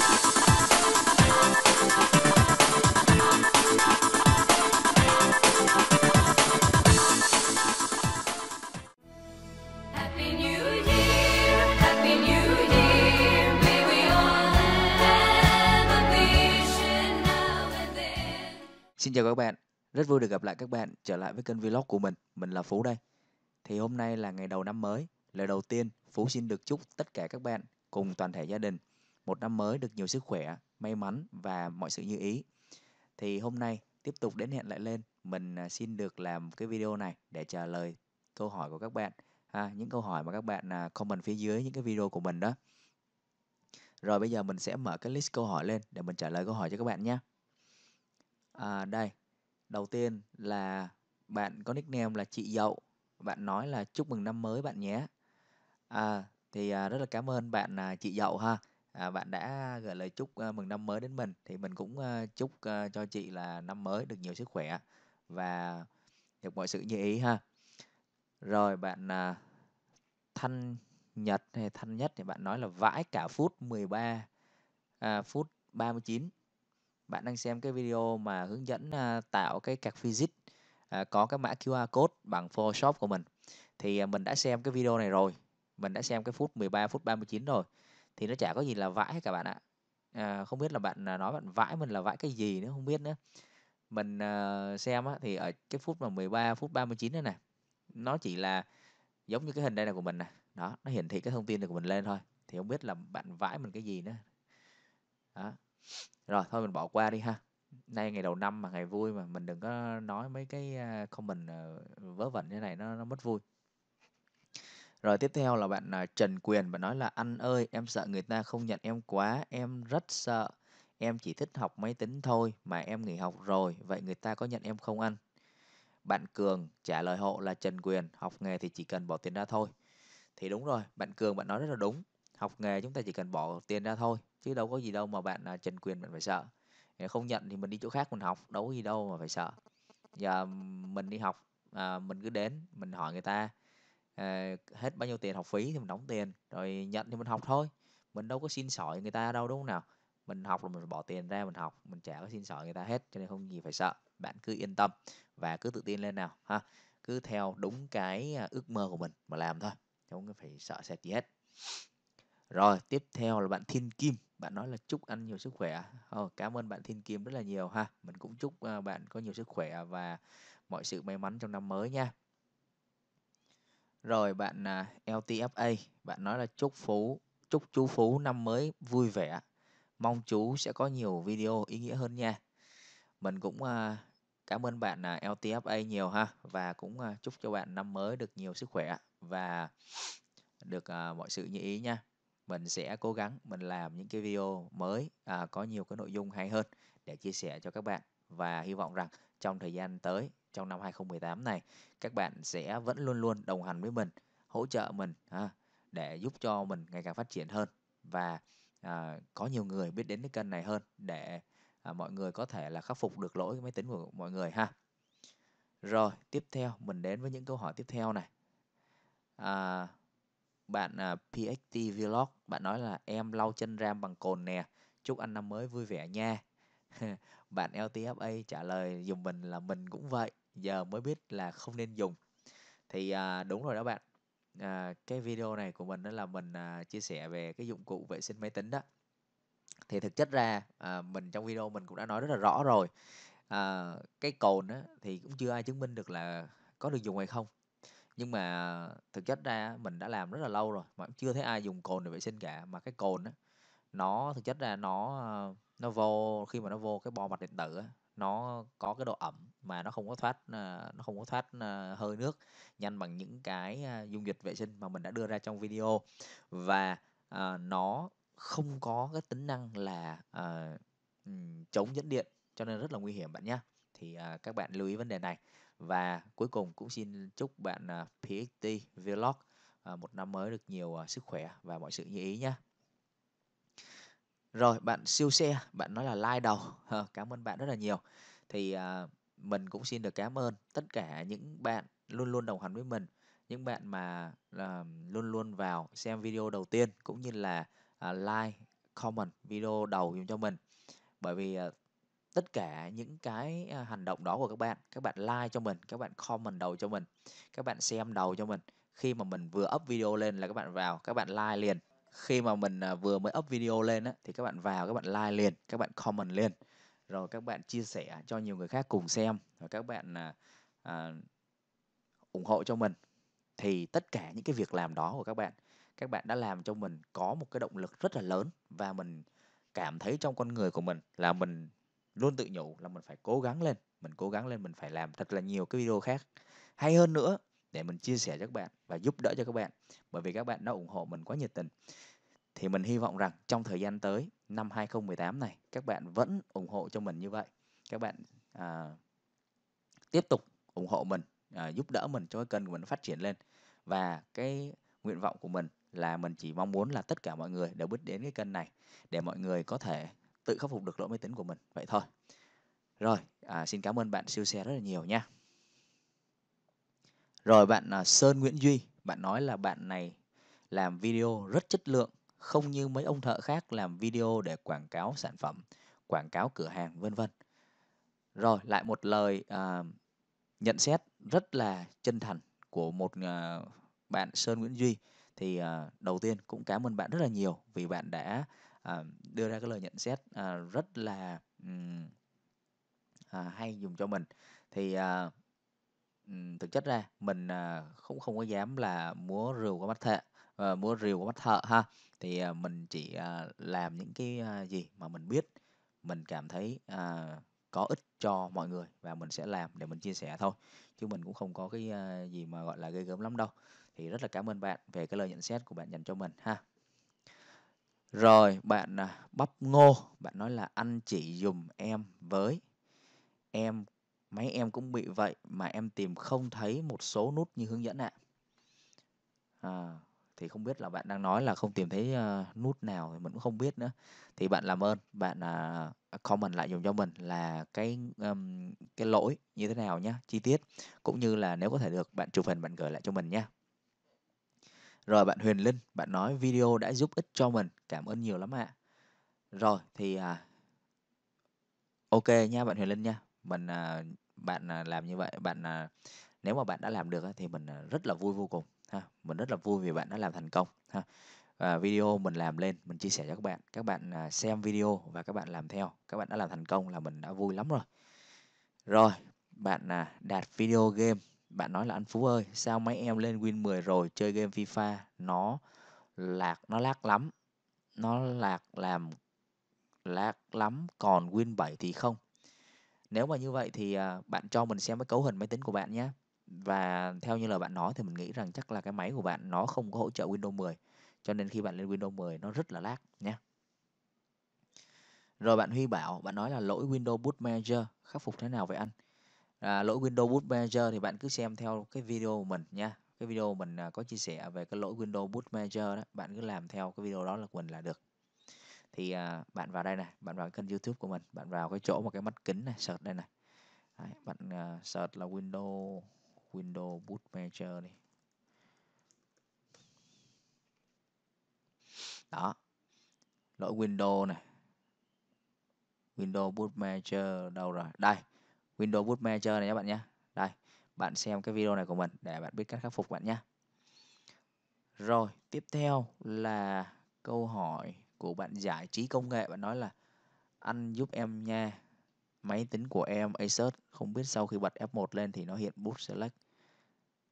Xin chào các bạn, rất vui được gặp lại các bạn trở lại với kênh vlog của mình, mình là Phú đây. Thì hôm nay là ngày đầu năm mới, lời đầu tiên Phú xin được chúc tất cả các bạn cùng toàn thể gia đình một năm mới được nhiều sức khỏe, may mắn và mọi sự như ý. Thì hôm nay tiếp tục đến hẹn lại lên, mình à, xin được làm cái video này để trả lời câu hỏi của các bạn. À, những câu hỏi mà các bạn à, comment phía dưới những cái video của mình đó. Rồi bây giờ mình sẽ mở cái list câu hỏi lên để mình trả lời câu hỏi cho các bạn nhé. À, đây, đầu tiên là bạn có nickname là chị Dậu. Bạn nói là chúc mừng năm mới bạn nhé. À, thì à, rất là cảm ơn bạn à, chị Dậu ha à, bạn đã gửi lời chúc à, mừng năm mới đến mình thì mình cũng à, chúc à, cho chị là năm mới được nhiều sức khỏe và được mọi sự như ý ha rồi bạn à, thanh nhật hay thanh nhất thì bạn nói là vãi cả phút 13 à, phút 39 bạn đang xem cái video mà hướng dẫn à, tạo cái card physics à, có cái mã QR code bằng Photoshop của mình thì à, mình đã xem cái video này rồi mình đã xem cái phút 13 phút 39 rồi thì nó chả có gì là vãi cả bạn ạ à, không biết là bạn à, nói bạn vãi mình là vãi cái gì nữa không biết nữa mình uh, xem á, thì ở cái phút mà 13 phút 39 này nè nó chỉ là giống như cái hình đây là của mình nè đó nó hiển thị cái thông tin này của mình lên thôi thì không biết là bạn vãi mình cái gì nữa đó rồi thôi mình bỏ qua đi ha nay ngày đầu năm mà ngày vui mà mình đừng có nói mấy cái à, comment ờ, vớ vẩn như này nó nó mất vui rồi tiếp theo là bạn à, Trần Quyền và nói là anh ơi em sợ người ta không nhận em quá, em rất sợ. Em chỉ thích học máy tính thôi mà em nghỉ học rồi, vậy người ta có nhận em không anh? Bạn Cường trả lời hộ là Trần Quyền, học nghề thì chỉ cần bỏ tiền ra thôi. Thì đúng rồi, bạn Cường bạn nói rất là đúng. Học nghề chúng ta chỉ cần bỏ tiền ra thôi, chứ đâu có gì đâu mà bạn à, Trần Quyền bạn phải sợ. Không nhận thì mình đi chỗ khác mình học, đâu có gì đâu mà phải sợ. Giờ mình đi học à, mình cứ đến mình hỏi người ta Ờ, hết bao nhiêu tiền học phí thì mình đóng tiền rồi nhận thì mình học thôi mình đâu có xin sỏi người ta đâu đúng không nào mình học là mình bỏ tiền ra mình học mình chả có xin sỏi người ta hết cho nên không gì phải sợ bạn cứ yên tâm và cứ tự tin lên nào ha cứ theo đúng cái à, ước mơ của mình mà làm thôi không phải sợ sệt gì hết rồi tiếp theo là bạn Thiên Kim bạn nói là chúc anh nhiều sức khỏe oh, cảm ơn bạn Thiên Kim rất là nhiều ha mình cũng chúc à, bạn có nhiều sức khỏe và mọi sự may mắn trong năm mới nha rồi bạn à, LTFA, bạn nói là chúc Phú, chúc chú Phú năm mới vui vẻ. Mong chú sẽ có nhiều video ý nghĩa hơn nha. Mình cũng à, cảm ơn bạn à, LTFA nhiều ha và cũng à, chúc cho bạn năm mới được nhiều sức khỏe và được à, mọi sự như ý nha. Mình sẽ cố gắng mình làm những cái video mới à, có nhiều cái nội dung hay hơn để chia sẻ cho các bạn và hy vọng rằng trong thời gian tới trong năm 2018 này các bạn sẽ vẫn luôn luôn đồng hành với mình hỗ trợ mình ha, để giúp cho mình ngày càng phát triển hơn và à, có nhiều người biết đến cái kênh này hơn để à, mọi người có thể là khắc phục được lỗi máy tính của mọi người ha rồi tiếp theo mình đến với những câu hỏi tiếp theo này à, bạn à, PXT Vlog bạn nói là em lau chân ram bằng cồn nè chúc anh năm mới vui vẻ nha Bạn LTFA trả lời dùng mình là mình cũng vậy, giờ mới biết là không nên dùng. Thì à, đúng rồi đó bạn. À, cái video này của mình đó là mình à, chia sẻ về cái dụng cụ vệ sinh máy tính đó. Thì thực chất ra à, mình trong video mình cũng đã nói rất là rõ rồi. À, cái cồn đó thì cũng chưa ai chứng minh được là có được dùng hay không nhưng mà thực chất ra mình đã làm rất là lâu rồi mà chưa thấy ai dùng cồn để vệ sinh cả mà cái cồn đó nó thực chất ra nó à, nó vô khi mà nó vô cái bo mạch điện tử nó có cái độ ẩm mà nó không có thoát, à, nó không có thoát, à, hơi nước nhanh bằng những cái, à, dung dịch vệ sinh mà mình đã đưa ra trong video. Và, nó không có cái tính năng là, ừ, chống dẫn điện, cho nên rất là nguy hiểm bạn nhá. Thì, các bạn lưu ý vấn đề này. Và cuối cùng cũng xin chúc bạn, à, PXT Vlog, một năm mới được nhiều, sức khỏe và mọi sự như ý nhá. Rồi, bạn siêu xe, bạn nói là like đầu. Ờ, cảm ơn bạn rất là nhiều. Thì, à, mình cũng xin được cảm ơn tất cả những bạn luôn luôn đồng hành với mình, những bạn mà, à, luôn luôn vào xem video đầu tiên cũng như là, à, like, comment video đầu dùm cho mình. Bởi vì, à, tất cả những cái, a, à, hành động đó của các bạn, các bạn like cho mình, các bạn comment đầu cho mình, các bạn xem đầu cho mình, khi mà mình vừa up video lên là các bạn vào, các bạn like liền khi mà mình à, vừa mới up video lên á thì các bạn vào các bạn like liền các bạn comment liền rồi các bạn chia sẻ cho nhiều người khác cùng xem và các bạn à, à, ủng hộ cho mình thì tất cả những cái việc làm đó của các bạn các bạn đã làm cho mình có một cái động lực rất là lớn và mình cảm thấy trong con người của mình là mình luôn tự nhủ là mình phải cố gắng lên mình cố gắng lên mình phải làm thật là nhiều cái video khác hay hơn nữa để mình chia sẻ cho các bạn và giúp đỡ cho các bạn bởi vì các bạn đã ủng hộ mình quá nhiệt tình. Thì mình hy vọng rằng trong thời gian tới năm 2018 này các bạn vẫn ủng hộ cho mình như vậy. Các bạn à, tiếp tục ủng hộ mình, à, giúp đỡ mình cho cái kênh của mình phát triển lên. Và cái nguyện vọng của mình là mình chỉ mong muốn là tất cả mọi người đều biết đến cái kênh này để mọi người có thể tự khắc phục được lỗi máy tính của mình vậy thôi rồi à, xin cảm ơn bạn siêu xe rất là nhiều nha rồi bạn à, Sơn Nguyễn Duy, bạn nói là bạn này làm video rất chất lượng, không như mấy ông thợ khác làm video để quảng cáo sản phẩm, quảng cáo cửa hàng vân vân. Rồi, lại một lời uh, nhận xét rất là chân thành của một uh, bạn Sơn Nguyễn Duy thì uh, đầu tiên cũng cảm ơn bạn rất là nhiều vì bạn đã uh, đưa ra cái lời nhận xét uh, rất là um, uh, hay dùng cho mình thì uh, thực chất ra mình, à, cũng không có dám là múa rìu qua mắt thợ ờ, múa rìu qua mắt thợ ha. Thì, à, mình chỉ, à, làm những cái, à, gì mà mình biết, mình cảm thấy, có ích cho mọi người và mình sẽ làm để mình chia sẻ thôi, chứ mình cũng không có cái, gì mà, gọi là, ghê gớm lắm đâu. Thì rất là cảm ơn bạn về cái lời nhận xét của bạn dành cho mình ha. Rồi, bạn, bắp ngô, bạn nói là "Anh chỉ dùng em với, em" Mấy em cũng bị vậy mà em tìm không thấy một số nút như hướng dẫn ạ. À, thì không biết là bạn đang nói là không tìm thấy uh, nút nào thì mình cũng không biết nữa. Thì bạn làm ơn bạn uh, comment lại dùng cho mình là cái um, cái lỗi như thế nào nhá, chi tiết cũng như là nếu có thể được bạn chụp hình bạn gửi lại cho mình nhá. Rồi bạn Huyền Linh, bạn nói video đã giúp ích cho mình, cảm ơn nhiều lắm ạ. À. Rồi thì à, ok nha bạn Huyền Linh nha mình à, bạn à, làm như vậy bạn à, nếu mà bạn đã làm được thì mình rất là vui vô cùng ha mình rất là vui vì bạn đã làm thành công ha và video mình làm lên mình chia sẻ cho các bạn các bạn xem video và các bạn làm theo các bạn đã làm thành công là mình đã vui lắm rồi rồi bạn đạt video game bạn nói là anh Phú ơi sao mấy em lên Win 10 rồi chơi game FIFA nó lạc nó lác lắm nó lạc làm lạc lắm còn Win 7 thì không nếu mà như vậy thì, à, bạn cho mình xem cái cấu hình máy tính của bạn nhé Và theo như lời bạn nói thì mình nghĩ rằng chắc là cái máy của bạn nó không có hỗ trợ Windows 10, cho nên khi bạn lên Windows 10 nó rất là lag nhé Rồi bạn Huy bảo, bạn nói là lỗi Windows Boot Manager, khắc phục thế nào vậy anh? À, lỗi Windows Boot Manager thì bạn cứ xem theo cái video của mình nha. Cái video mình à, có chia sẻ về cái lỗi Windows Boot Manager đó, bạn cứ làm theo cái video đó là quần là được thì à, bạn vào đây này bạn vào kênh youtube của mình bạn vào cái chỗ một cái mắt kính này search đây này Đấy, bạn uh, search là Windows Windows Boot Manager đi đó lỗi Windows này Windows Boot Manager đâu rồi đây Windows Boot Manager này các bạn nhé đây bạn xem cái video này của mình để bạn biết cách khắc phục bạn nhé rồi tiếp theo là câu hỏi của bạn giải trí công nghệ bạn nói là anh giúp em nha máy tính của em Acer không biết sau khi bật F1 lên thì nó hiện boot select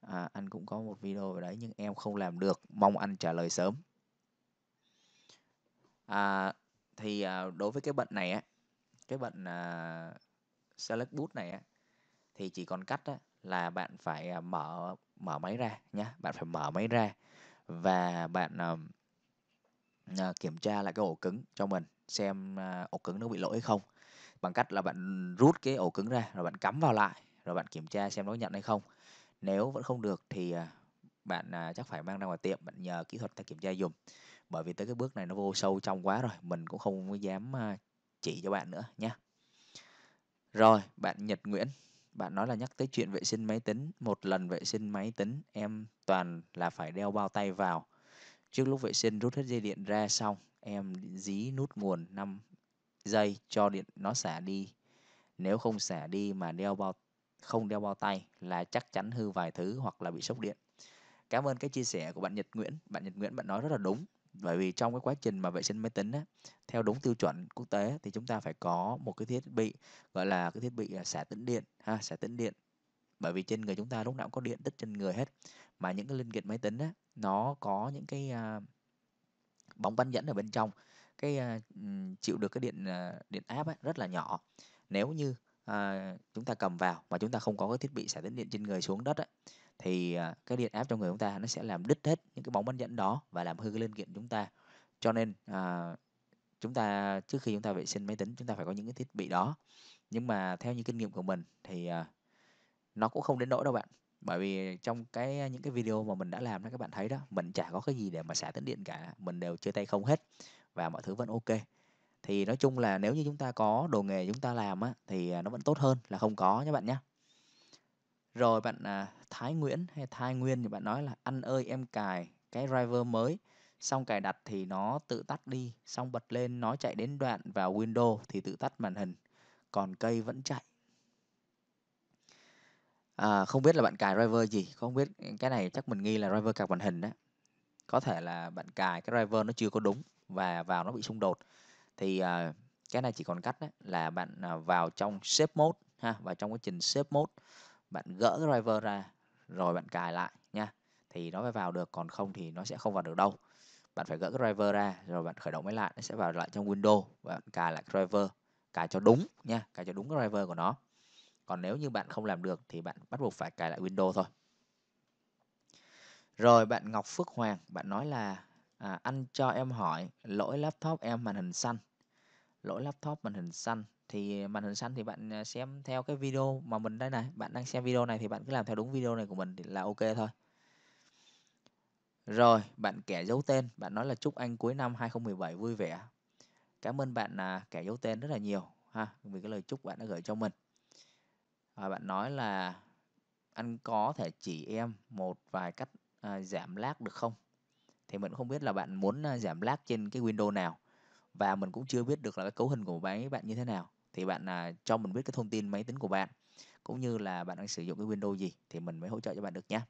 à, anh cũng có một video về đấy nhưng em không làm được mong anh trả lời sớm à, thì à, đối với cái bệnh này á cái bệnh à, select boot này á thì chỉ còn cách á, là bạn phải à, mở mở máy ra nhá bạn phải mở máy ra và bạn à, à, kiểm tra lại cái ổ cứng cho mình xem à, ổ cứng nó bị lỗi hay không bằng cách là bạn rút cái ổ cứng ra rồi bạn cắm vào lại rồi bạn kiểm tra xem nó nhận hay không nếu vẫn không được thì à, bạn à, chắc phải mang ra ngoài tiệm bạn nhờ kỹ thuật ta kiểm tra dùm bởi vì tới cái bước này nó vô sâu trong quá rồi mình cũng không dám à, chỉ cho bạn nữa nha rồi bạn Nhật Nguyễn bạn nói là nhắc tới chuyện vệ sinh máy tính một lần vệ sinh máy tính em toàn là phải đeo bao tay vào Trước lúc vệ sinh rút hết dây điện ra xong, em dí nút nguồn 5 giây cho điện nó xả đi. Nếu không xả đi mà đeo bao không đeo bao tay là chắc chắn hư vài thứ hoặc là bị sốc điện. Cảm ơn cái chia sẻ của bạn Nhật Nguyễn. Bạn Nhật Nguyễn bạn nói rất là đúng. Bởi vì trong cái quá trình mà vệ sinh máy tính á, theo đúng tiêu chuẩn quốc tế thì chúng ta phải có một cái thiết bị gọi là cái thiết bị à, xả tĩnh điện ha, xả tĩnh điện bởi vì trên người chúng ta lúc nào cũng có điện tích trên người hết mà những cái linh kiện máy tính á nó có những cái uh, bóng bán dẫn ở bên trong cái uh, chịu được cái điện uh, điện áp ấy, rất là nhỏ nếu như uh, chúng ta cầm vào mà chúng ta không có cái thiết bị xả tĩnh điện trên người xuống đất á thì uh, cái điện áp trong người chúng ta nó sẽ làm đứt hết những cái bóng bán dẫn đó và làm hư cái linh kiện chúng ta cho nên uh, chúng ta trước khi chúng ta vệ sinh máy tính chúng ta phải có những cái thiết bị đó nhưng mà theo như kinh nghiệm của mình thì uh, nó cũng không đến nỗi đâu bạn bởi vì trong cái những cái video mà mình đã làm đó các bạn thấy đó mình chả có cái gì để mà xả tính điện cả mình đều chơi tay không hết và mọi thứ vẫn ok thì nói chung là nếu như chúng ta có đồ nghề chúng ta làm á thì à, nó vẫn tốt hơn là không có nhé bạn nhé rồi bạn à, Thái Nguyễn hay Thái Nguyên thì bạn nói là anh ơi em cài cái driver mới xong cài đặt thì nó tự tắt đi xong bật lên nó chạy đến đoạn vào Windows thì tự tắt màn hình còn cây vẫn chạy À, không biết là bạn cài driver gì, không biết ừ, cái này chắc mình nghi là driver card màn hình đó, Có thể là bạn cài cái driver nó chưa có đúng và vào nó bị xung đột. Thì à, cái này chỉ còn cách á, là bạn à, vào trong shape mode ha, và trong quá trình shape mode bạn gỡ cái driver ra rồi bạn cài lại nha. Thì nó mới vào được, còn không thì nó sẽ không vào được đâu. Bạn phải gỡ cái driver ra rồi bạn khởi động máy lại, nó sẽ vào lại trong Windows và bạn cài lại driver, cài cho đúng nha, cài cho đúng cái driver của nó. Còn nếu như bạn không làm được thì bạn bắt buộc phải cài lại Windows thôi. Rồi bạn Ngọc Phước Hoàng, bạn nói là à, anh cho em hỏi lỗi laptop em màn hình xanh. Lỗi laptop màn hình xanh thì màn hình xanh thì bạn à, xem theo cái video mà mình đây này, bạn đang xem video này thì bạn cứ làm theo đúng video này của mình thì là ok thôi. Rồi, bạn kẻ dấu tên, bạn nói là chúc anh cuối năm 2017 vui vẻ. Cảm ơn bạn à, kẻ dấu tên rất là nhiều ha, vì cái lời chúc bạn đã gửi cho mình và bạn nói là anh có thể chỉ em một vài cách à, giảm lag được không? Thì mình không biết là bạn muốn à, giảm lag trên cái window nào và mình cũng chưa biết được là cái cấu hình của máy bạn như thế nào. Thì bạn à, cho mình biết cái thông tin máy tính của bạn cũng như là bạn đang sử dụng cái window gì thì mình mới hỗ trợ cho bạn được nhé.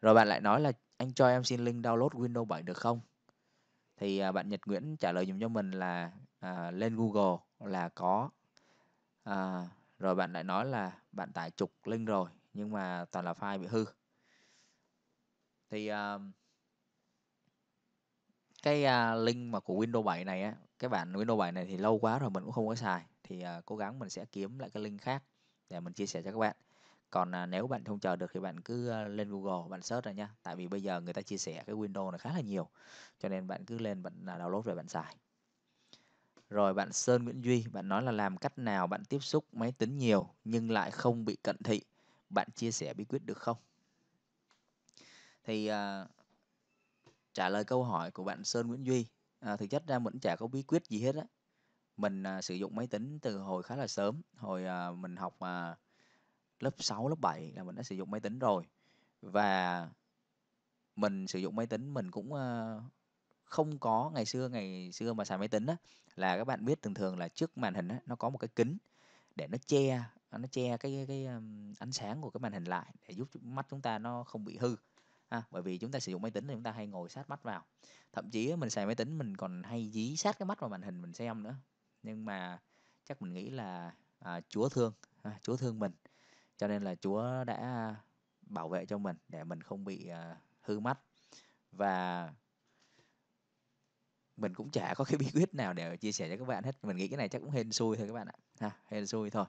Rồi bạn lại nói là anh cho em xin link download Windows 7 được không? Thì à, bạn Nhật Nguyễn trả lời dùm cho mình là à, lên Google là có à, rồi bạn lại nói là bạn tải trục link rồi nhưng mà toàn là file bị hư thì uh, cái uh, link mà của Windows 7 này á cái bản Windows 7 này thì lâu quá rồi mình cũng không có xài thì uh, cố gắng mình sẽ kiếm lại cái link khác để mình chia sẻ cho các bạn còn à, nếu bạn không chờ được thì bạn cứ à, lên Google bạn search ra nha tại vì bây giờ người ta chia sẻ cái Windows này khá là nhiều cho nên bạn cứ lên bạn à, download rồi bạn xài rồi bạn Sơn Nguyễn Duy, bạn nói là làm cách nào bạn tiếp xúc máy tính nhiều nhưng lại không bị cận thị? Bạn chia sẻ bí quyết được không? Thì à, trả lời câu hỏi của bạn Sơn Nguyễn Duy, à, thực chất ra mình chả có bí quyết gì hết á. Mình à, sử dụng máy tính từ hồi khá là sớm, hồi à, mình học à, lớp 6, lớp 7 là mình đã sử dụng máy tính rồi. Và mình sử dụng máy tính mình cũng uh, không có ngày xưa ngày xưa mà xài máy tính á là các bạn biết thường thường là trước màn hình á nó có một cái kính để nó che à, nó che cái cái um, ánh sáng của cái màn hình lại để giúp mắt chúng ta nó không bị hư à, bởi vì chúng ta sử dụng máy tính thì chúng ta hay ngồi sát mắt vào thậm chí mình xài máy tính mình còn hay dí sát cái mắt vào màn hình mình xem nữa nhưng mà chắc mình nghĩ là à, Chúa thương à, Chúa thương mình cho nên là Chúa đã bảo vệ cho mình để mình không bị à, hư mắt và mình cũng chả có cái bí quyết nào để chia sẻ cho các bạn hết mình nghĩ cái này chắc cũng hên xui thôi các bạn ạ ha hên xui thôi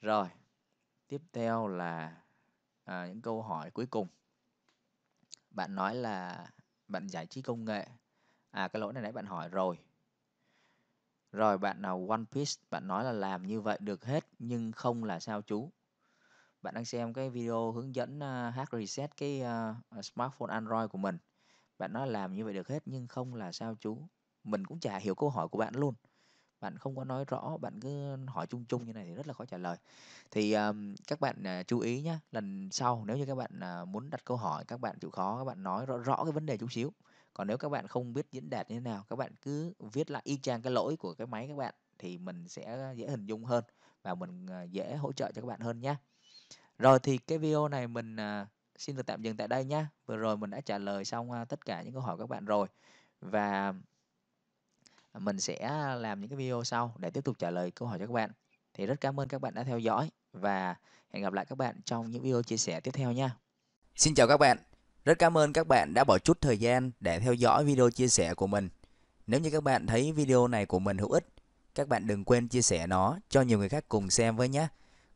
rồi tiếp theo là à, những câu hỏi cuối cùng bạn nói là bạn giải trí công nghệ à cái lỗi này nãy bạn hỏi rồi rồi bạn nào One Piece bạn nói là làm như vậy được hết nhưng không là sao chú bạn đang xem cái video hướng dẫn uh, hack reset cái uh, smartphone Android của mình bạn nói làm như vậy được hết nhưng không là sao chú? Mình cũng chả hiểu câu hỏi của bạn luôn. Bạn không có nói rõ, bạn cứ hỏi chung chung như này thì rất là khó trả lời. Thì, ờm, các bạn, à, chú ý nhé lần sau nếu như các bạn, à, muốn đặt câu hỏi, các bạn chịu khó, các bạn nói rõ rõ cái vấn đề chút xíu. Còn nếu các bạn không biết diễn đạt như thế nào, các bạn cứ viết lại y chang cái lỗi của cái máy các bạn thì mình sẽ dễ hình dung hơn và mình, à, dễ hỗ trợ cho các bạn hơn nhé Rồi thì cái video này mình, à xin được tạm dừng tại đây nhé. Vừa rồi mình đã trả lời xong à, tất cả những câu hỏi của các bạn rồi. Và mình sẽ làm những cái video sau để tiếp tục trả lời câu hỏi cho các bạn. Thì rất cảm ơn các bạn đã theo dõi và hẹn gặp lại các bạn trong những video chia sẻ tiếp theo nha. Xin chào các bạn. Rất cảm ơn các bạn đã bỏ chút thời gian để theo dõi video chia sẻ của mình. Nếu như các bạn thấy video này của mình hữu ích, các bạn đừng quên chia sẻ nó cho nhiều người khác cùng xem với nhé